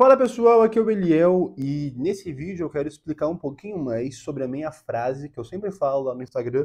Fala pessoal, aqui é o Beliel e nesse vídeo eu quero explicar um pouquinho mais sobre a minha frase que eu sempre falo lá no Instagram: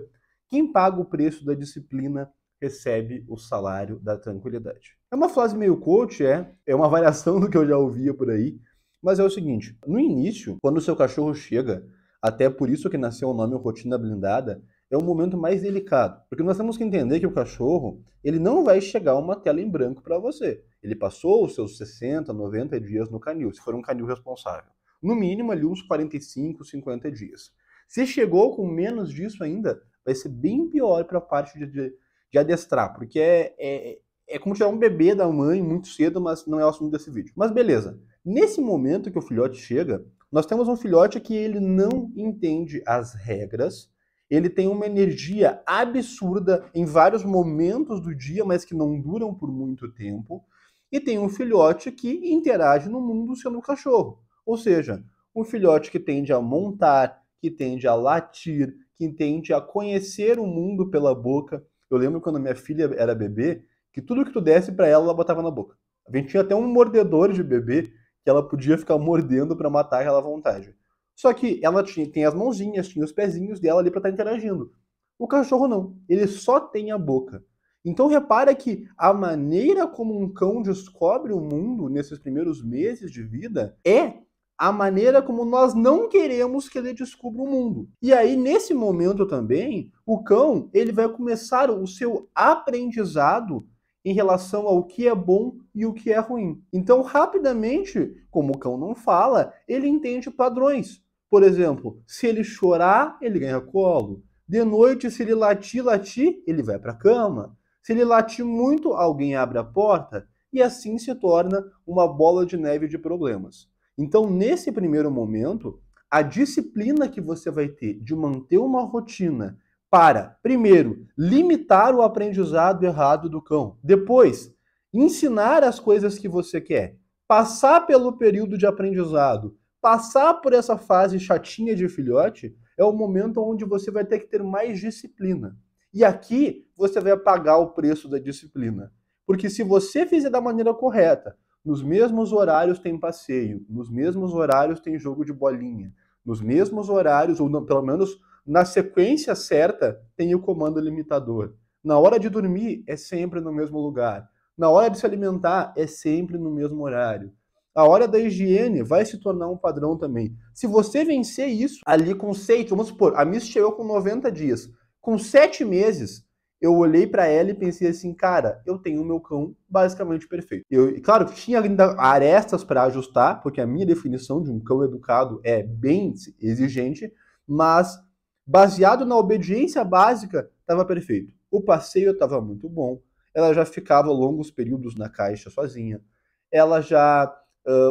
quem paga o preço da disciplina recebe o salário da tranquilidade. É uma frase meio coach, é, é uma variação do que eu já ouvia por aí, mas é o seguinte: no início, quando o seu cachorro chega, até por isso que nasceu o nome Rotina Blindada, é o momento mais delicado, porque nós temos que entender que o cachorro, ele não vai chegar uma tela em branco para você. Ele passou os seus 60, 90 dias no canil, se for um canil responsável. No mínimo ali uns 45, 50 dias. Se chegou com menos disso ainda, vai ser bem pior para a parte de, de, de, adestrar, porque é, é, é como tirar um bebê da mãe muito cedo, mas não é o assunto desse vídeo. Mas beleza, nesse momento que o filhote chega, nós temos um filhote que ele não entende as regras, ele tem uma energia absurda em vários momentos do dia, mas que não duram por muito tempo. E tem um filhote que interage no mundo sendo um cachorro. Ou seja, um filhote que tende a montar, que tende a latir, que tende a conhecer o mundo pela boca. Eu lembro quando minha filha era bebê, que tudo que tu desse para ela, ela botava na boca. A gente tinha até um mordedor de bebê que ela podia ficar mordendo para matar aquela vontade. Só que ela tinha, tem as mãozinhas, tinha os pezinhos dela ali para estar tá interagindo. O cachorro não, ele só tem a boca. Então repara que a maneira como um cão descobre o mundo nesses primeiros meses de vida é a maneira como nós não queremos que ele descubra o mundo. E aí nesse momento também, o cão, ele vai começar o seu aprendizado em relação ao que é bom e o que é ruim. Então, rapidamente, como o cão não fala, ele entende padrões. Por exemplo, se ele chorar, ele ganha colo. De noite, se ele latir, latir, ele vai para a cama. Se ele latir muito, alguém abre a porta e assim se torna uma bola de neve de problemas. Então, nesse primeiro momento, a disciplina que você vai ter de manter uma rotina para, primeiro, limitar o aprendizado errado do cão, depois, ensinar as coisas que você quer, passar pelo período de aprendizado, passar por essa fase chatinha de filhote é o momento onde você vai ter que ter mais disciplina. E aqui você vai pagar o preço da disciplina. Porque se você fizer da maneira correta, nos mesmos horários tem passeio, nos mesmos horários tem jogo de bolinha, nos mesmos horários, ou não, pelo menos na sequência certa, tem o comando limitador. Na hora de dormir é sempre no mesmo lugar. Na hora de se alimentar é sempre no mesmo horário a hora da higiene vai se tornar um padrão também. Se você vencer isso ali com seis, vamos supor, a Miss chegou com 90 dias. Com sete meses, eu olhei para ela e pensei assim, cara, eu tenho o meu cão basicamente perfeito. Eu, claro, tinha ainda arestas para ajustar, porque a minha definição de um cão educado é bem exigente, mas baseado na obediência básica, estava perfeito. O passeio estava muito bom. Ela já ficava longos períodos na caixa sozinha. Ela já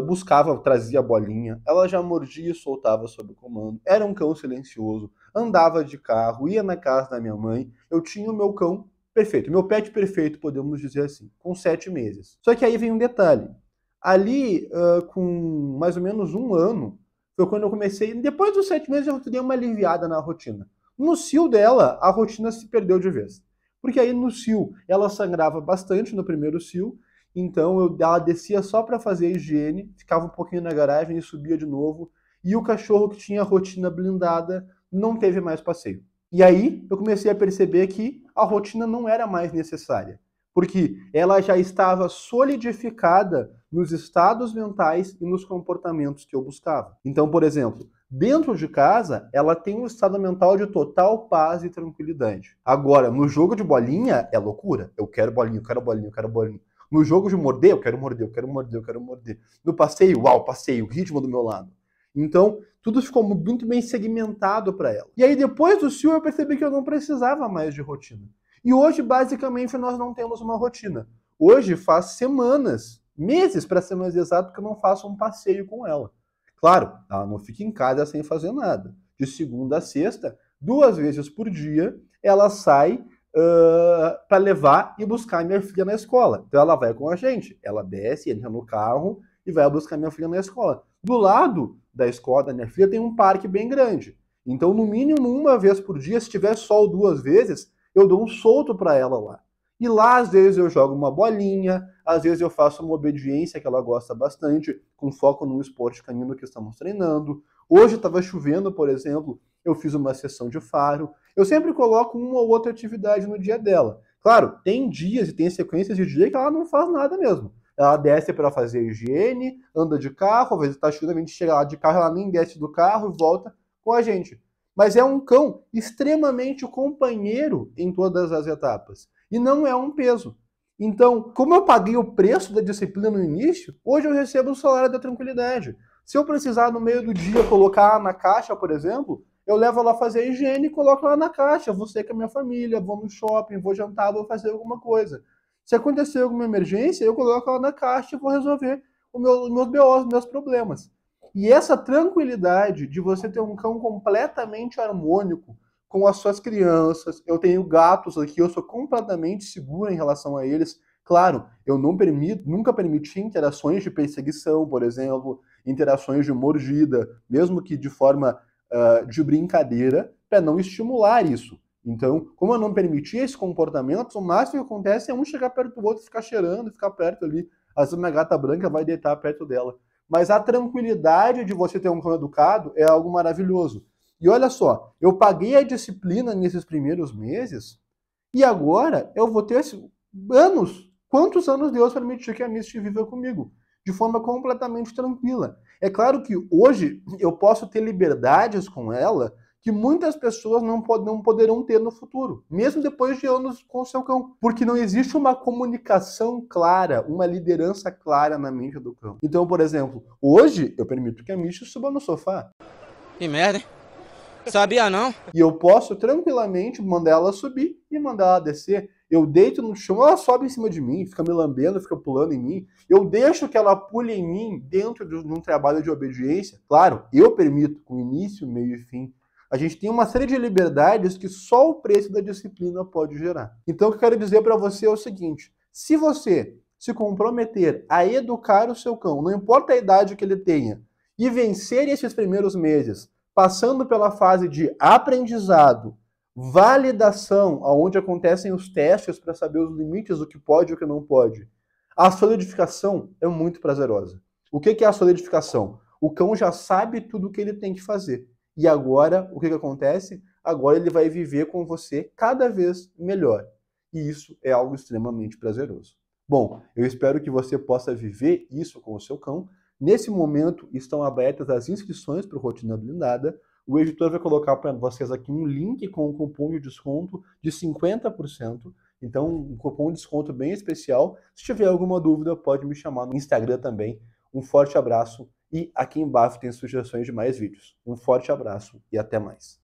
buscava, trazia a bolinha, ela já mordia e soltava sob o comando. Era um cão silencioso, andava de carro, ia na casa da minha mãe. Eu tinha o meu cão perfeito, meu pet perfeito, podemos dizer assim, com sete meses. Só que aí vem um detalhe. Ali, uh, com mais ou menos um ano, foi quando eu comecei. Depois dos sete meses, eu dei uma aliviada na rotina. No cio dela, a rotina se perdeu de vez. Porque aí no cio, ela sangrava bastante no primeiro cio, então eu ela descia só para fazer a higiene, ficava um pouquinho na garagem e subia de novo. E o cachorro que tinha a rotina blindada não teve mais passeio. E aí eu comecei a perceber que a rotina não era mais necessária, porque ela já estava solidificada nos estados mentais e nos comportamentos que eu buscava. Então, por exemplo, Dentro de casa, ela tem um estado mental de total paz e tranquilidade. Agora, no jogo de bolinha, é loucura. Eu quero bolinha, eu quero bolinha, eu quero bolinha. No jogo de morder, eu quero morder, eu quero morder, eu quero morder. No passeio, uau, passeio, ritmo do meu lado. Então, tudo ficou muito bem segmentado para ela. E aí, depois do Sil, eu percebi que eu não precisava mais de rotina. E hoje, basicamente, nós não temos uma rotina. Hoje faz semanas, meses para ser mais exato, que eu não faço um passeio com ela. Claro, ela não fica em casa sem fazer nada. De segunda a sexta, duas vezes por dia, ela sai uh, para levar e buscar minha filha na escola. Então ela vai com a gente. Ela desce, entra no carro e vai buscar minha filha na escola. Do lado da escola da minha filha tem um parque bem grande. Então, no mínimo uma vez por dia, se tiver sol duas vezes, eu dou um solto para ela lá. E lá, às vezes, eu jogo uma bolinha, às vezes eu faço uma obediência que ela gosta bastante, com foco no esporte canino que estamos treinando. Hoje estava chovendo, por exemplo, eu fiz uma sessão de faro. Eu sempre coloco uma ou outra atividade no dia dela. Claro, tem dias e tem sequências de dia que ela não faz nada mesmo. Ela desce para fazer higiene, anda de carro, às vezes está chegando, a gente chega lá de carro, ela nem desce do carro e volta com a gente. Mas é um cão extremamente companheiro em todas as etapas. E não é um peso. Então, como eu paguei o preço da disciplina no início, hoje eu recebo o salário da tranquilidade. Se eu precisar no meio do dia colocar na caixa, por exemplo, eu levo ela fazer a higiene e coloco ela na caixa. Vou sair com a minha família, vou no shopping, vou jantar, vou fazer alguma coisa. Se acontecer alguma emergência, eu coloco ela na caixa e vou resolver os meu, meus BOs, meus problemas. E essa tranquilidade de você ter um cão completamente harmônico com as suas crianças. Eu tenho gatos aqui, eu sou completamente seguro em relação a eles. Claro, eu não permito, nunca permiti interações de perseguição, por exemplo, interações de mordida, mesmo que de forma ah, de brincadeira para não estimular isso. Então, como eu não permitia esse comportamento, o máximo que acontece é um chegar perto do outro, ficar cheirando, ficar perto ali. Às vezes, minha gata branca vai deitar perto dela. Mas a tranquilidade de você ter um cão educado é algo maravilhoso. E olha só, eu paguei a disciplina nesses primeiros meses e agora eu vou ter anos. Quantos anos Deus permitiu que a Misty viva comigo? de forma completamente tranquila. É claro que hoje eu posso ter liberdades com ela que muitas pessoas não, pod não poderão ter no futuro, mesmo depois de anos com o seu cão, porque não existe uma comunicação clara, uma liderança clara na mente do cão. Então, por exemplo, hoje eu permito que a Michi suba no sofá. Que merda, hein? Sabia não? E eu posso tranquilamente mandar ela subir e mandar ela descer. Eu deito no chão, ela sobe em cima de mim, fica me lambendo, fica pulando em mim. Eu deixo que ela pule em mim dentro de um trabalho de obediência. Claro, eu permito, com início, meio e fim. A gente tem uma série de liberdades que só o preço da disciplina pode gerar. Então, o que eu quero dizer para você é o seguinte: se você se comprometer a educar o seu cão, não importa a idade que ele tenha, e vencer esses primeiros meses, passando pela fase de aprendizado, validação, aonde acontecem os testes para saber os limites do que pode e o que não pode. A solidificação é muito prazerosa. O que é a solidificação? O cão já sabe tudo o que ele tem que fazer. E agora, o que, que acontece? Agora ele vai viver com você cada vez melhor. E isso é algo extremamente prazeroso. Bom, eu espero que você possa viver isso com o seu cão. Nesse momento, estão abertas as inscrições para o Rotina Blindada o editor vai colocar para vocês aqui um link com um cupom de desconto de 50%. Então, um cupom de desconto bem especial. Se tiver alguma dúvida, pode me chamar no Instagram também. Um forte abraço e aqui embaixo tem sugestões de mais vídeos. Um forte abraço e até mais.